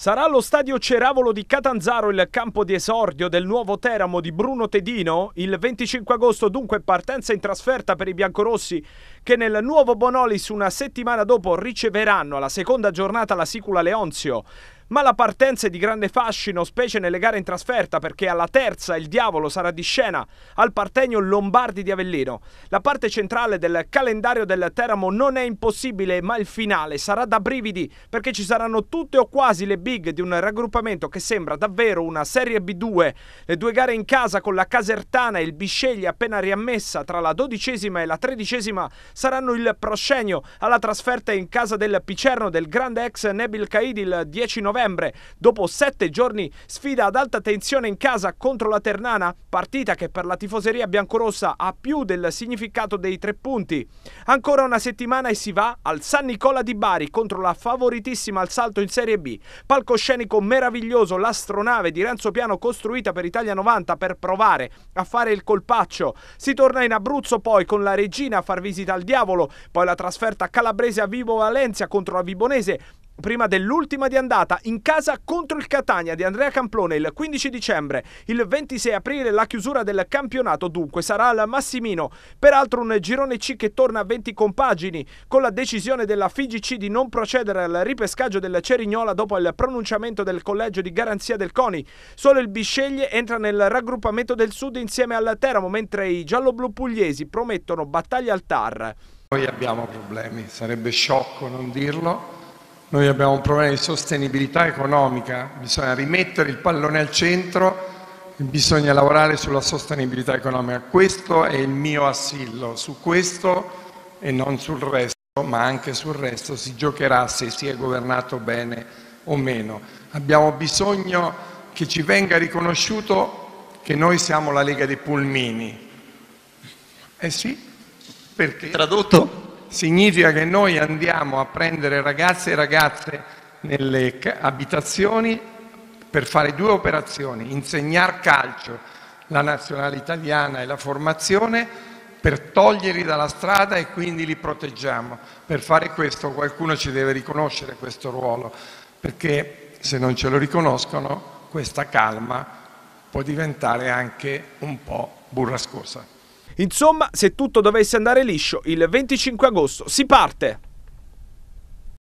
Sarà lo stadio Ceravolo di Catanzaro il campo di esordio del nuovo Teramo di Bruno Tedino? Il 25 agosto dunque partenza in trasferta per i biancorossi che nel nuovo Bonolis una settimana dopo riceveranno alla seconda giornata la Sicula Leonzio ma la partenza è di grande fascino, specie nelle gare in trasferta, perché alla terza il diavolo sarà di scena al Partenio Lombardi di Avellino. La parte centrale del calendario del Teramo non è impossibile, ma il finale sarà da brividi, perché ci saranno tutte o quasi le big di un raggruppamento che sembra davvero una Serie B2. Le due gare in casa con la Casertana e il Bisceglie appena riammessa tra la dodicesima e la tredicesima saranno il proscenio alla trasferta in casa del Picerno del grande ex Nebil Kaidi il 10 novembre novembre. Dopo sette giorni sfida ad alta tensione in casa contro la Ternana, partita che per la tifoseria biancorossa ha più del significato dei tre punti. Ancora una settimana e si va al San Nicola di Bari contro la favoritissima al salto in Serie B. Palcoscenico meraviglioso, l'astronave di Renzo Piano costruita per Italia 90 per provare a fare il colpaccio. Si torna in Abruzzo poi con la regina a far visita al diavolo, poi la trasferta calabrese a Vivo Valencia contro la Vibonese prima dell'ultima di andata in casa contro il Catania di Andrea Camplone il 15 dicembre. Il 26 aprile la chiusura del campionato dunque sarà al Massimino. Peraltro un girone C che torna a 20 compagini con la decisione della FIGC di non procedere al ripescaggio del Cerignola dopo il pronunciamento del collegio di garanzia del CONI. Solo il Bisceglie entra nel raggruppamento del Sud insieme al Teramo mentre i gialloblu pugliesi promettono battaglia al TAR. Noi abbiamo problemi, sarebbe sciocco non dirlo noi abbiamo un problema di sostenibilità economica, bisogna rimettere il pallone al centro e bisogna lavorare sulla sostenibilità economica. Questo è il mio assillo, su questo e non sul resto, ma anche sul resto si giocherà se si è governato bene o meno. Abbiamo bisogno che ci venga riconosciuto che noi siamo la Lega dei Pulmini. Eh sì, perché... Tradotto, significa che noi andiamo a prendere ragazze e ragazze nelle abitazioni per fare due operazioni, insegnare calcio, la nazionale italiana e la formazione, per toglierli dalla strada e quindi li proteggiamo. Per fare questo qualcuno ci deve riconoscere questo ruolo, perché se non ce lo riconoscono questa calma può diventare anche un po' burrascosa. Insomma, se tutto dovesse andare liscio, il 25 agosto si parte!